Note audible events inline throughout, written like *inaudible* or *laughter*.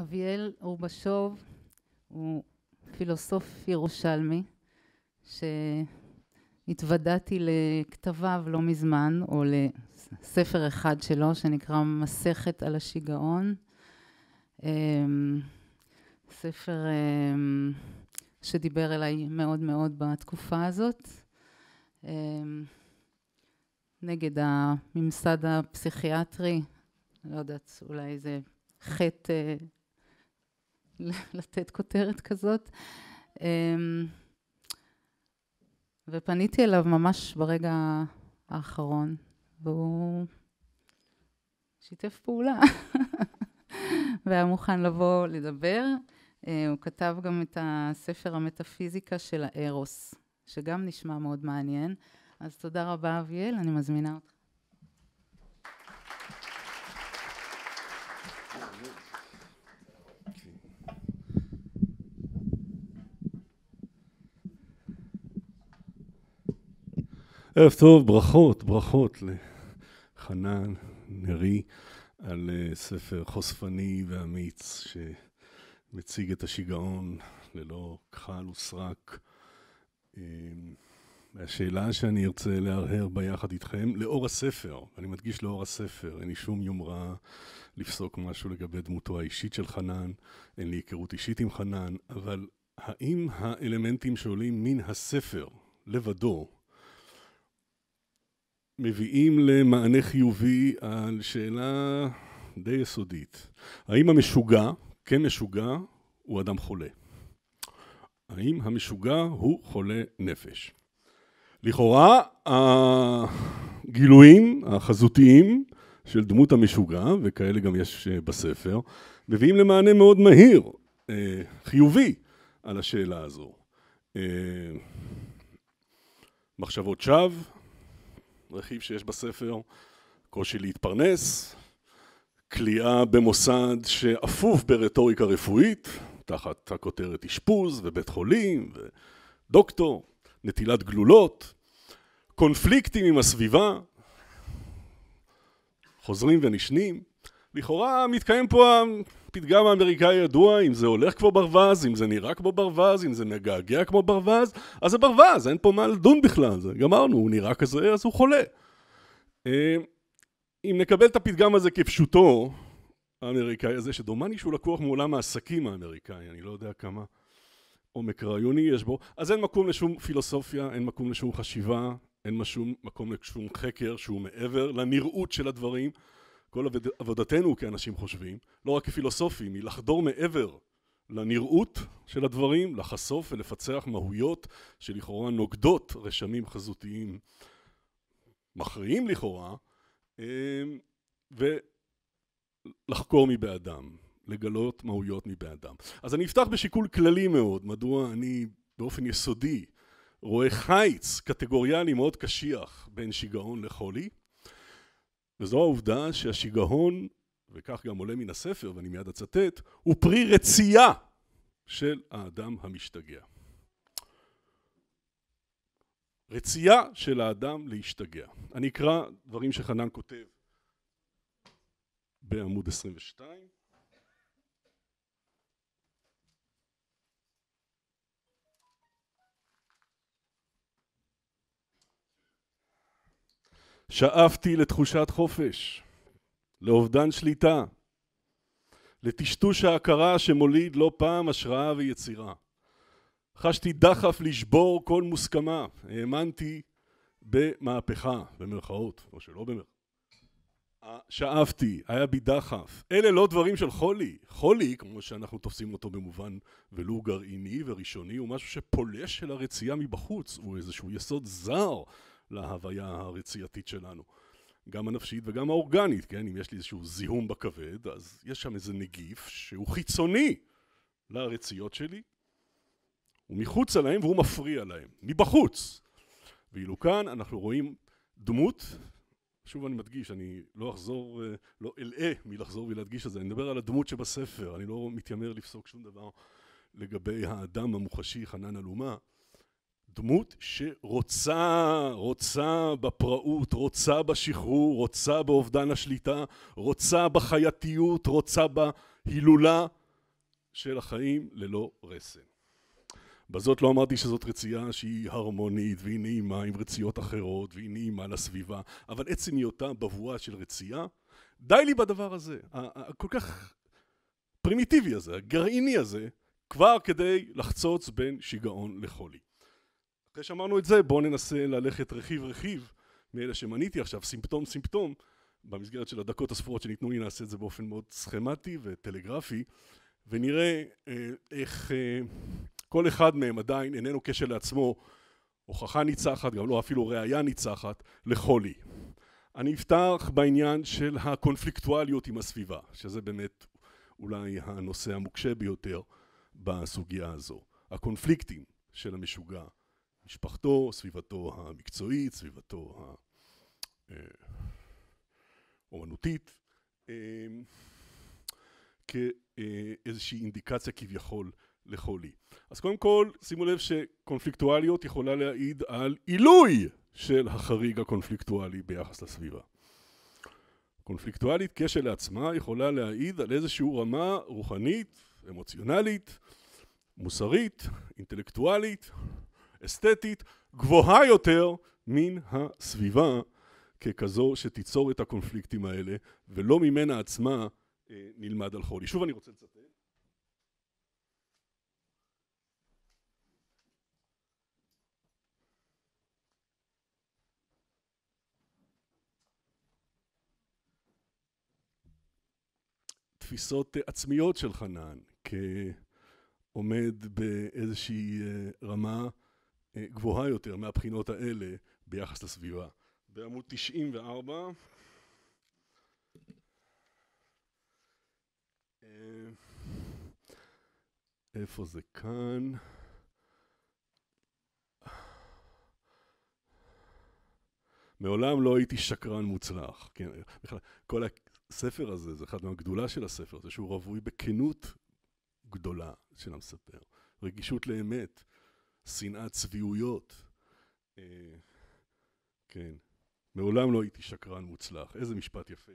אביאל אורבשוב הוא פילוסוף ירושלמי, שהתוודעתי לכתביו לא מזמן, או לספר אחד שלו, שנקרא מסכת על השיגעון. אמ, ספר אמ, שדיבר אליי מאוד מאוד בתקופה הזאת. אמ, נגד הממסד הפסיכיאטרי, לא יודעת, אולי זה חטא אה, *laughs* לתת כותרת כזאת. אמ, ופניתי אליו ממש ברגע האחרון, והוא שיתף פעולה, *laughs* והיה מוכן לבוא לדבר. אה, הוא כתב גם את הספר המטאפיזיקה של הארוס, שגם נשמע מאוד מעניין. אז תודה רבה, אביאל, אני מזמינה אותך. ערב טוב, ברכות, ברכות לחנן נרי על אה, ספר חושפני ואמיץ שמציג את השיגעון ללא כחל וסרק. אמ, השאלה שאני ארצה להרהר בה יחד איתכם, לאור הספר, אני מדגיש לאור הספר, אין לי שום יומרה לפסוק משהו לגבי דמותו האישית של חנן, אין לי היכרות אישית עם חנן, אבל האם האלמנטים שעולים מן הספר לבדו, מביאים למענה חיובי על שאלה די יסודית. האם המשוגע, כמשוגע, כן הוא אדם חולה? האם המשוגע הוא חולה נפש? לכאורה, הגילויים החזותיים של דמות המשוגע, וכאלה גם יש אה, בספר, מביאים למענה מאוד מהיר, אה, חיובי, על השאלה הזו. אה, מחשבות שווא, רכיב שיש בספר, קושי להתפרנס, כליאה במוסד שאפוף ברטוריקה רפואית, תחת הכותרת אשפוז ובית חולים ודוקטור, נטילת גלולות, קונפליקטים עם הסביבה, חוזרים ונשנים. לכאורה מתקיים פה פתגם האמריקאי ידוע, אם זה הולך כמו ברווז, אם זה נראה כמו ברווז, אם זה מגעגע כמו ברווז, אז זה ברווז, אין פה מה לדון בכלל, זה גמרנו, הוא נראה כזה, אז הוא חולה. אה, אם נקבל את הפתגם הזה כפשוטו, האמריקאי הזה, שדומני שהוא לקוח מעולם העסקים האמריקאי, אני לא יודע כמה עומק רעיוני יש בו, אז אין מקום לשום פילוסופיה, אין מקום לשום חשיבה, אין משום, מקום לשום חקר שהוא מעבר לנראות של הדברים. כל עבוד, עבודתנו כאנשים חושבים, לא רק כפילוסופים, היא לחדור מעבר לנראות של הדברים, לחשוף ולפצח מהויות שלכאורה נוגדות רשמים חזותיים מכריעים לכאורה, אמ, ולחקור מבעדם, לגלות מהויות מבעדם. אז אני אפתח בשיקול כללי מאוד, מדוע אני באופן יסודי רואה חיץ קטגוריאלי מאוד קשיח בין שיגעון לחולי, וזו העובדה שהשיגעון, וכך גם עולה מן הספר, ואני מיד אצטט, הוא פרי רצייה של האדם המשתגע. רצייה של האדם להשתגע. אני אקרא דברים שחנן כותב בעמוד 22. שאפתי לתחושת חופש, לאובדן שליטה, לטשטוש ההכרה שמוליד לא פעם השראה ויצירה. חשתי דחף לשבור כל מוסכמה, האמנתי במהפכה, במרכאות, או שלא במרכאות. אה, שאפתי, היה בי דחף. אלה לא דברים של חולי. חולי, כמו שאנחנו תופסים אותו במובן ולו גרעיני וראשוני, הוא משהו שפולש אל הרצייה מבחוץ, הוא איזשהו יסוד זר להוויה הרצייתית שלנו. גם הנפשית וגם האורגנית, כן? אם יש לי איזשהו זיהום בכבד, אז יש שם איזה נגיף שהוא חיצוני לרציות שלי, הוא מחוץ עליהם והוא מפריע להם, מבחוץ. ואילו כאן אנחנו רואים דמות, שוב אני מדגיש, אני לא אחזור, אה, לא אלאה מלחזור ולהדגיש את זה, אני מדבר על הדמות שבספר, אני לא מתיימר לפסוק שום דבר לגבי האדם המוחשי חנן אלומה, דמות שרוצה, רוצה בפראות, רוצה בשחרור, רוצה באובדן השליטה, רוצה בחייתיות, רוצה בהילולה של החיים ללא רסן. בזאת לא אמרתי שזאת רצייה שהיא הרמונית והיא נעימה עם רציות אחרות והיא נעימה לסביבה, אבל עצם היותה בבואה של רצייה, די לי בדבר הזה, הכל כך פרימיטיבי הזה, הגרעיני הזה, כבר כדי לחצוץ בין שיגעון לחולי. אחרי שאמרנו את זה, בואו ננסה ללכת רכיב רכיב מאלה שמניתי עכשיו, סימפטום סימפטום. במסגרת של הדקות הספורות שניתנו לי נעשה את זה באופן מאוד סכמטי וטלגרפי, ונראה אה, איך אה, כל אחד מהם עדיין איננו כשל לעצמו הוכחה ניצחת, גם לא אפילו ראייה ניצחת, לחולי. אני אפתח בעניין של הקונפליקטואליות עם הסביבה, שזה באמת אולי הנושא המוקשה ביותר בסוגיה הזו. הקונפליקטים של המשוגע משפחתו, סביבתו המקצועית, סביבתו האומנותית, אה, אה, כאיזושהי אינדיקציה כביכול לחולי. אז קודם כל, שימו לב שקונפליקטואליות יכולה להעיד על עילוי של החריג הקונפליקטואלי ביחס לסביבה. קונפליקטואלית כשלעצמה יכולה להעיד על איזושהי רמה רוחנית, אמוציונלית, מוסרית, אינטלקטואלית, אסתטית גבוהה יותר מן הסביבה ככזו שתיצור את הקונפליקטים האלה ולא ממנה עצמה אה, נלמד על חולי. שוב אני רוצה לצטט תפיסות עצמיות של חנן כעומד באיזושהי אה, רמה אה, גבוהה יותר מהבחינות האלה ביחס לסביבה. בעמוד 94 אה, איפה זה כאן? מעולם לא הייתי שקרן מוצלח. כן, בכלל, כל הספר הזה, זה אחת מהגדולה של הספר, זה שהוא רווי בכנות גדולה של המספר, רגישות לאמת, שנאת צביעויות. אה, כן, מעולם לא הייתי שקרן מוצלח. איזה משפט יפה.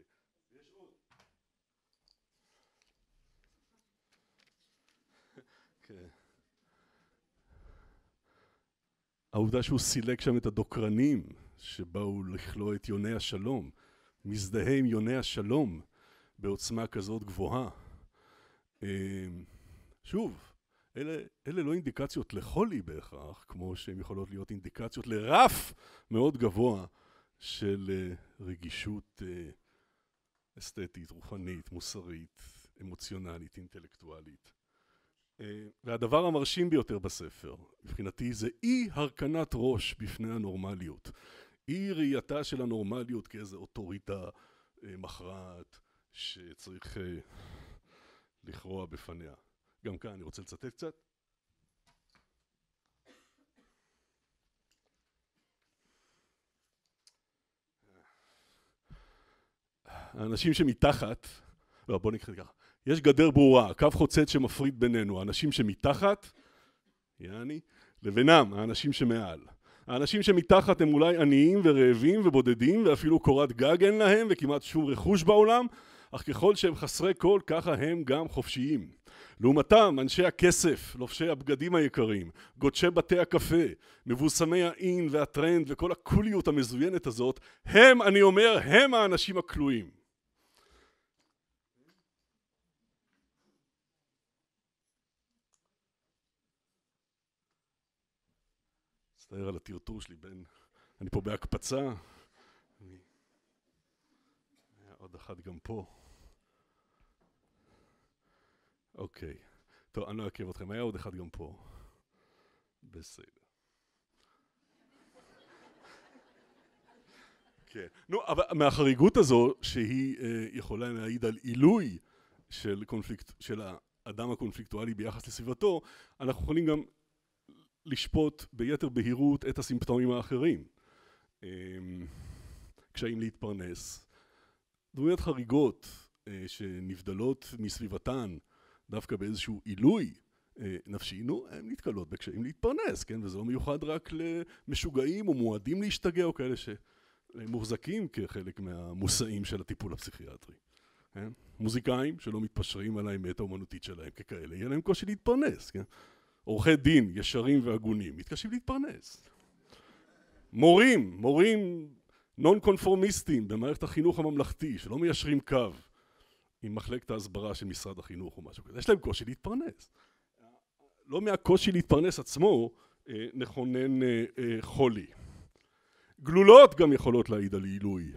כן. העובדה שהוא סילק שם את הדוקרנים שבאו לכלוא את יוני השלום, מזדהה עם יוני השלום בעוצמה כזאת גבוהה. אה, שוב, אלה, אלה לא אינדיקציות לחולי בהכרח, כמו שהן יכולות להיות אינדיקציות לרף מאוד גבוה של אה, רגישות אה, אסתטית, רוחנית, מוסרית, אמוציונלית, אינטלקטואלית. אה, והדבר המרשים ביותר בספר, מבחינתי, זה אי הרכנת ראש בפני הנורמליות. אי ראייתה של הנורמליות כאיזו אוטוריטה מכרעת שצריך לכרוע בפניה. גם כאן אני רוצה לצטט קצת. האנשים שמתחת, לא בוא נקרא ככה, יש גדר ברורה, קו חוצץ שמפריד בינינו, האנשים שמתחת, יעני, לבינם, האנשים שמעל. האנשים שמתחת הם אולי עניים ורעבים ובודדים ואפילו קורת גג אין להם וכמעט שום רכוש בעולם, אך ככל שהם חסרי כל ככה הם גם חופשיים. לעומתם, אנשי הכסף, לובשי הבגדים היקרים, גודשי בתי הקפה, מבוסמי האין והטרנד וכל הקוליות המזוינת הזאת, הם, אני אומר, הם האנשים הכלואים. מצטער על הטרטור שלי בין... אני פה בהקפצה. עוד אחת גם פה. אוקיי. טוב, אני לא אעכב אתכם, היה עוד אחד גם פה. בסדר. כן. נו, אבל מהחריגות הזו, שהיא אה, יכולה להעיד על עילוי של קונפליקט, של האדם הקונפליקטואלי ביחס לסביבתו, אנחנו יכולים גם לשפוט ביתר בהירות את הסימפטומים האחרים. אה, קשיים להתפרנס, דמויות חריגות אה, שנבדלות מסביבתן, דווקא באיזשהו עילוי אה, נפשי, נו, הן נתקלות בקשיים להתפרנס, כן? וזה לא מיוחד רק למשוגעים או מועדים להשתגע או כאלה שמוחזקים כחלק מהמושאים של הטיפול הפסיכיאטרי. כן? מוזיקאים שלא מתפשרים על האמת האומנותית שלהם ככאלה, יהיה להם קושי להתפרנס, כן? עורכי דין ישרים והגונים מתקשים להתפרנס. מורים, מורים נון קונפורמיסטים במערכת החינוך הממלכתי שלא מיישרים קו עם מחלקת ההסברה של משרד החינוך או משהו כזה. יש להם קושי להתפרנס. לא מהקושי להתפרנס עצמו אה, נכונן אה, אה, חולי. גלולות גם יכולות להעיד על עילוי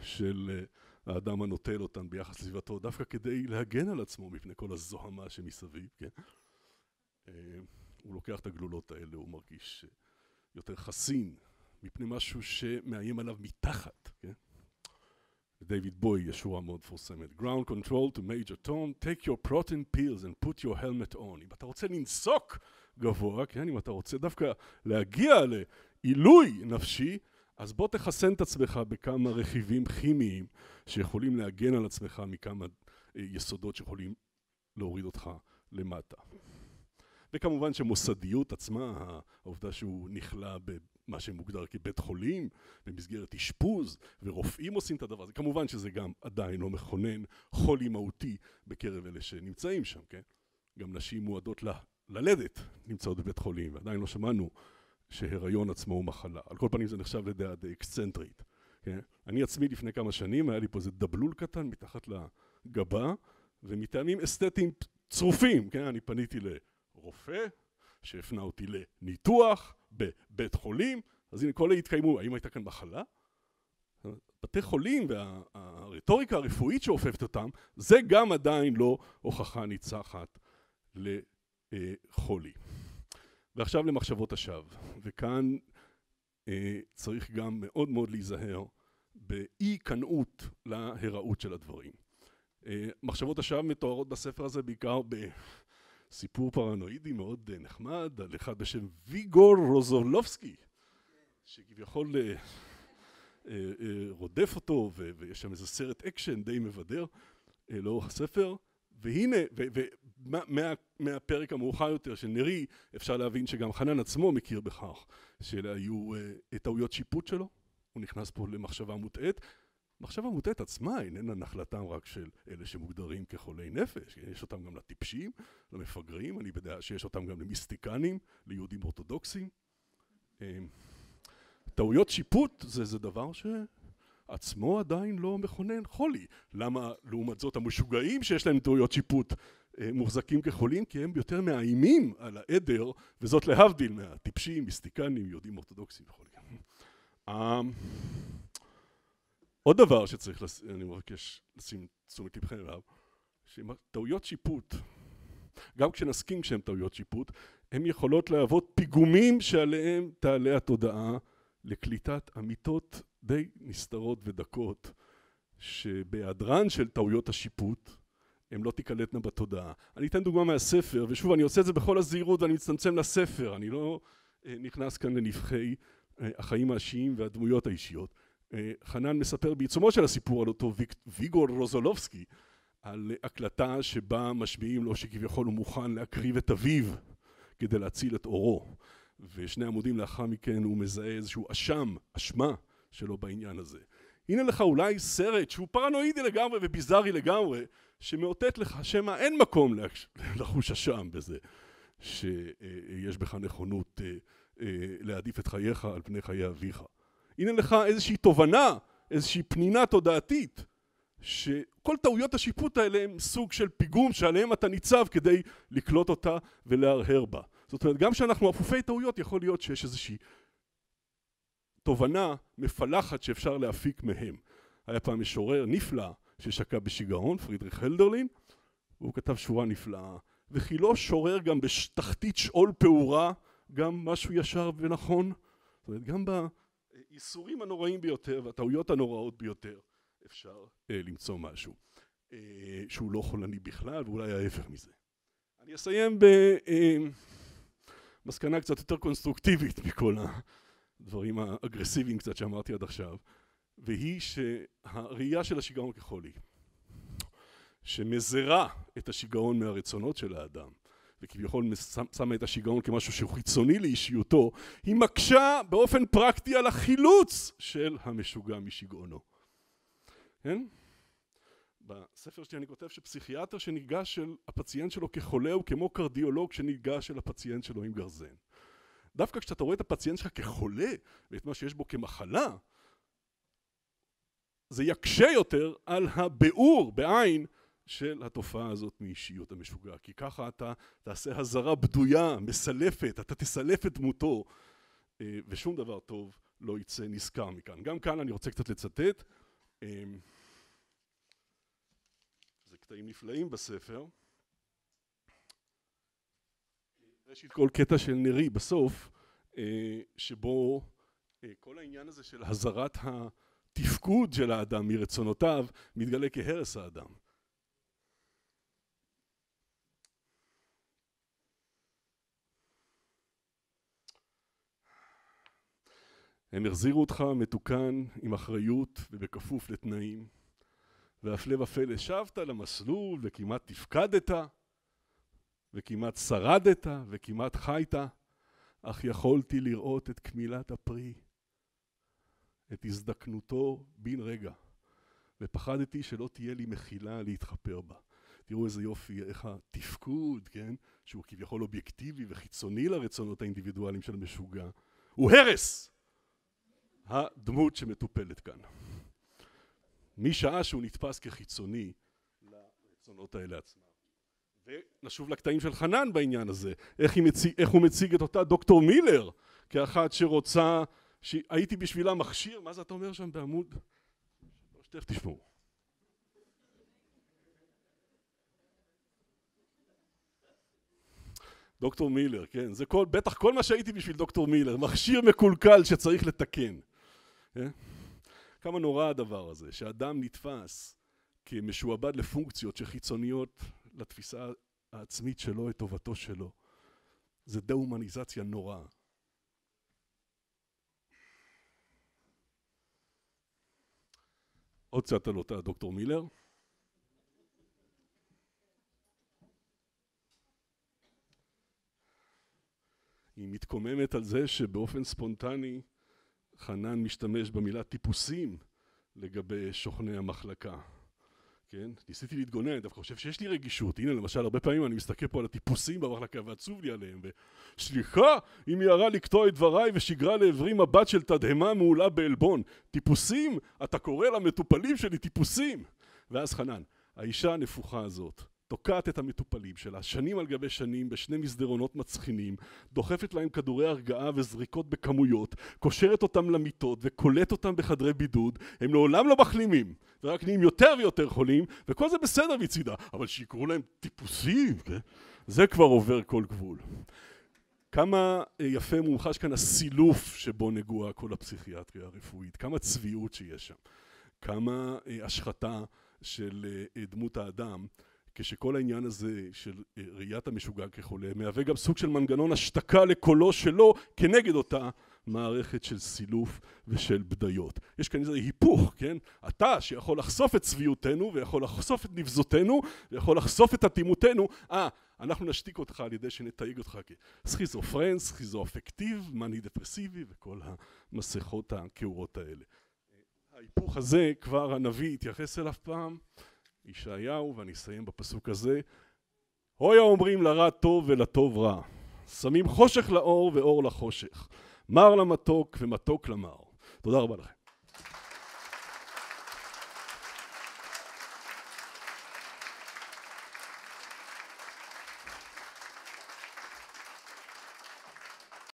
של האדם הנוטל אותן ביחס לסביבתו, דווקא כדי להגן על עצמו מפני כל הזוהמה שמסביב, כן? הוא לוקח את הגלולות האלה, הוא מרגיש יותר חסין מפני משהו שמאיים עליו מתחת, כן? דייוויד בוי, יש מאוד מפורסמת. Ground control to major tone, take your protein pills and put your helmet on. אם אתה רוצה לנסוק גבוה, כן, אם אתה רוצה דווקא להגיע לעילוי נפשי, אז בוא תחסן את עצמך בכמה רכיבים כימיים שיכולים להגן על עצמך מכמה אה, יסודות שיכולים להוריד אותך למטה. וכמובן שמוסדיות עצמה, העובדה שהוא נכלא ב... מה שמוגדר כבית חולים, במסגרת אשפוז, ורופאים עושים את הדבר הזה. כמובן שזה גם עדיין לא מכונן חולי מהותי בקרב אלה שנמצאים שם, כן? גם נשים מועדות ל... ללדת נמצאות בבית חולים, ועדיין לא שמענו שהיריון עצמו הוא מחלה. על כל פנים זה נחשב לדעה די אקסצנטרית. כן? אני עצמי לפני כמה שנים, היה לי פה איזה דבלול קטן מתחת לגבה, ומטעמים אסתטיים צרופים, כן? אני פניתי לרופא, שהפנה אותי לניתוח, בבית חולים, אז הנה כל ההתקיימו, האם הייתה כאן מחלה? בתי חולים והרטוריקה הרפואית שאופפת אותם, זה גם עדיין לא הוכחה ניצחת לחולי. ועכשיו למחשבות השווא, וכאן אה, צריך גם מאוד מאוד להיזהר באי קנאות להיראות של הדברים. אה, מחשבות השווא מתוארות בספר הזה בעיקר ב... סיפור פרנואידי מאוד אה, נחמד על אחד בשם ויגור רוזולובסקי, שכביכול אה, אה, רודף אותו, ויש שם איזה סרט אקשן די מבדר לאורך הספר. והנה, ומהפרק מה, המאוחר יותר של נרי, אפשר להבין שגם חנן עצמו מכיר בכך, שאלה היו טעויות שיפוט שלו, הוא נכנס פה למחשבה מוטעית, המחשבה מוטעת עצמה איננה נחלתם רק של אלה שמוגדרים כחולי נפש, יש אותם גם לטיפשים, למפגרים, אני בדעה שיש אותם גם למיסטיקנים, ליהודים אורתודוקסים. אמ, טעויות שיפוט זה, זה דבר שעצמו עדיין לא מכונן חולי. למה לעומת זאת המשוגעים שיש להם טעויות שיפוט אה, מוחזקים כחולים? כי הם יותר מאיימים על העדר, וזאת להבדיל מהטיפשים, מיסטיקנים, יהודים אורתודוקסים וכו'. אמ, עוד דבר שצריך, לס... אני מבקש לשים תשומת לבכם אליו, שטעויות שיפוט, גם כשנסכים שהן טעויות שיפוט, הן יכולות להוות פיגומים שעליהם תעלה התודעה לקליטת אמיתות די נסתרות ודקות, שבהיעדרן של טעויות השיפוט, הן לא תיקלטנה בתודעה. אני אתן דוגמה מהספר, ושוב, אני עושה את זה בכל הזהירות ואני מצטמצם לספר, אני לא אה, נכנס כאן לנבחי אה, החיים האישיים והדמויות האישיות. אה, חנן מספר בעיצומו של הסיפור על אותו ויק, ויגור רוזולובסקי, על הקלטה שבה משמיעים לו שכביכול הוא מוכן להקריב את אביו כדי להציל את אורו. ושני עמודים לאחר מכן הוא מזהה איזשהו אשם, אשמה שלו בעניין הזה. הנה לך אולי סרט שהוא פרנואידי לגמרי וביזארי לגמרי, שמאותת לך שמא אין מקום לחוש אשם בזה, שיש בך נכונות אה, אה, להעדיף את חייך על פני חיי אביך. הנה לך איזושהי תובנה, איזושהי פנינה תודעתית, שכל טעויות השיפוט האלה הם סוג של פיגום שעליהם אתה ניצב כדי לקלוט אותה ולהרהר בה. זאת אומרת, גם כשאנחנו אפופי טעויות יכול להיות שיש איזושהי תובנה מפלחת שאפשר להפיק מהם. היה פעם משורר נפלא ששקע בשיגעון, פרידריך הלדרלין, והוא כתב שורה נפלאה, וכי לא שורר גם בתחתית שאול פעורה גם משהו ישר ונכון. זאת אומרת, גם ב... האיסורים הנוראים ביותר והטעויות הנוראות ביותר אפשר אה, למצוא משהו אה, שהוא לא חולני בכלל ואולי ההפך מזה. אני אסיים במסקנה אה, קצת יותר קונסטרוקטיבית מכל הדברים האגרסיביים קצת שאמרתי עד עכשיו והיא שהראייה של השיגעון כחולי שמזרה את השיגעון מהרצונות של האדם וכביכול שמה את השיגעון כמשהו שהוא חיצוני לאישיותו, היא מקשה באופן פרקטי על החילוץ של המשוגע משיגעונו. כן? בספר שלי אני כותב שפסיכיאטר שניגש אל הפציינט שלו כחולה הוא כמו קרדיולוג שניגש אל הפציינט שלו עם גרזן. דווקא כשאתה רואה את הפציינט שלך כחולה ואת מה שיש בו כמחלה, זה יקשה יותר על הביאור בעין של התופעה הזאת מאישיות המשוגע, כי ככה אתה תעשה הזרה בדויה, מסלפת, אתה תסלף את דמותו, אה, ושום דבר טוב לא יצא נשכר מכאן. גם כאן אני רוצה קצת לצטט, אה, זה קטעים נפלאים בספר. ראשית כל קטע של נרי בסוף, אה, שבו כל העניין הזה של הזרת התפקוד של האדם מרצונותיו מתגלה כהרס האדם. הם החזירו אותך מתוקן, עם אחריות ובכפוף לתנאים. והפלא ופלא, שבת למסלול וכמעט תפקדת, וכמעט שרדת, וכמעט חיית, אך יכולתי לראות את קמילת הפרי, את הזדקנותו בן רגע, ופחדתי שלא תהיה לי מחילה להתחפר בה. תראו איזה יופי, איך התפקוד, כן, שהוא כביכול אובייקטיבי וחיצוני לרצונות האינדיבידואליים של המשוגע, הוא הרס! הדמות שמטופלת כאן. משעה שהוא נתפס כחיצוני לרצונות האלה עצמם. ונשוב לקטעים של חנן בעניין הזה, איך, מציג, איך הוא מציג את אותה דוקטור מילר כאחת שרוצה, שהייתי בשבילה מכשיר, מה זה אתה אומר שם בעמוד? תכף תשמעו. דוקטור מילר, כן, זה כל, בטח כל מה שהייתי בשביל דוקטור מילר, מכשיר מקולקל שצריך לתקן. כן? כמה נורא הדבר הזה, שאדם נתפס כמשועבד לפונקציות שחיצוניות לתפיסה העצמית שלו, את טובתו שלו. זה דה-הומניזציה נוראה. עוד קצת על אותה דוקטור מילר. היא מתקוממת על זה שבאופן ספונטני חנן משתמש במילה טיפוסים לגבי שוכני המחלקה. כן? ניסיתי להתגונן, אני דווקא חושב שיש לי רגישות. הנה, למשל, הרבה פעמים אני מסתכל פה על הטיפוסים במחלקה ועצוב לי עליהם, וסליחה אם מיהרה לקטוע את דבריי ושיגרה לעברי מבט של תדהמה מעולה בעלבון. טיפוסים? אתה קורא למטופלים שלי טיפוסים! ואז חנן, האישה הנפוחה הזאת, תוקעת את המטופלים שלה שנים על גבי שנים בשני מסדרונות מצחינים, דוחפת להם כדורי הרגעה וזריקות בכמויות, קושרת אותם למיטות וקולט אותם בחדרי בידוד, הם לעולם לא מחלימים, ורק נהיים יותר ויותר חולים, וכל זה בסדר מצידה, אבל שיקראו להם טיפוסים, כן? זה כבר עובר כל גבול. כמה אה, יפה מומחש כאן הסילוף שבו נגועה כל הפסיכיאטריה הרפואית, כמה צביעות שיש שם, כמה אה, השחתה של אה, דמות האדם כשכל העניין הזה של אה, ראיית המשוגע כחולה מהווה גם סוג של מנגנון השתקה לקולו שלו כנגד אותה מערכת של סילוף ושל בדיות. יש כאן איזה היפוך, כן? אתה שיכול לחשוף את צביעותנו ויכול לחשוף את נבזותנו ויכול לחשוף את אטימותנו, אה, אנחנו נשתיק אותך על ידי שנתייג אותך כסכיזופרן, סכיזואפקטיב, מאני דפרסיבי וכל המסכות הכעורות האלה. אה, ההיפוך הזה כבר הנביא התייחס אליו פעם ישעיהו, ואני אסיים בפסוק הזה, הוי האומרים לרע טוב ולטוב רע, שמים חושך לאור ואור לחושך, מר למתוק ומתוק למר. תודה רבה לכם.